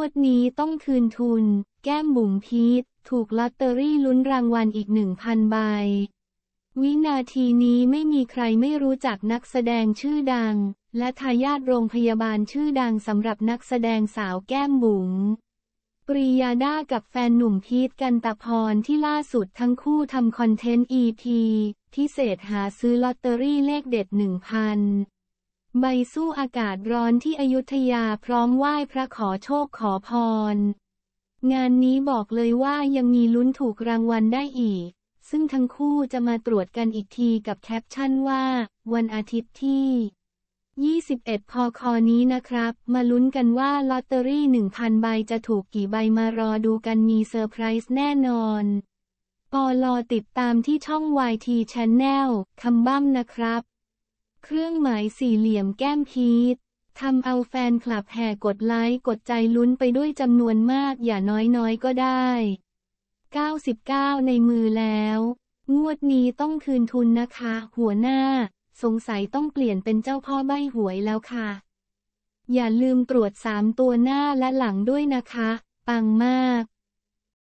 วดนี้ต้องคืนทุน แก้มบุ๋มพีทถูกลอตเตอรี่ลุ้นรางวัลอีก 1,000ใบ วินาทีนี้ไม่มีใครไม่รู้จักนักแสดงชื่อดัง และทายาทโรงพยาบาลชื่อดังสำหรับนักแสดงสาวแก้มบุ๋มปริยาดากับแฟนหนุ่มพีทกันตะพรที่ล่าสุดทั้งคู่ทำคอนเทนต์ EP พิเศษหาซื้อลอตเตอรี่เลขเด็ด 1,000ใบสู้อากาศร้อนที่อยุธยาพร้อมไหว้พระขอโชคขอพร งานนี้บอกเลยว่ายังมีลุ้นถูกรางวัลได้อีก ซึ่งทั้งคู่จะมาตรวจกันอีกทีกับแคปชั่นว่า วันอาทิตย์ที่ 21พอคอนี้นะครับ มาลุ้นกันว่าลอตเตอรี่ 1,000ใบจะถูกกี่ใบมารอดูกันมีเซอร์ไพรส์แน่นอน ปอลอติดตามที่ช่อง YT Channel คำบ้ามนะครับเครื่องหมายสี่เหลี่ยมแก้มพีททำเอาแฟนคลับแห่กดไลค์กดใจลุ้นไปด้วยจำนวนมาก อย่าน้อยน้อยก็ได้ 99 ในมือแล้ว งวดนี้ต้องคืนทุนนะคะ หัวหน้า สงสัยต้องเปลี่ยนเป็นเจ้าพ่อใบหวยแล้วค่ะ อย่าลืมตรวจสามตัวหน้าและหลังด้วยนะคะ ปังมาก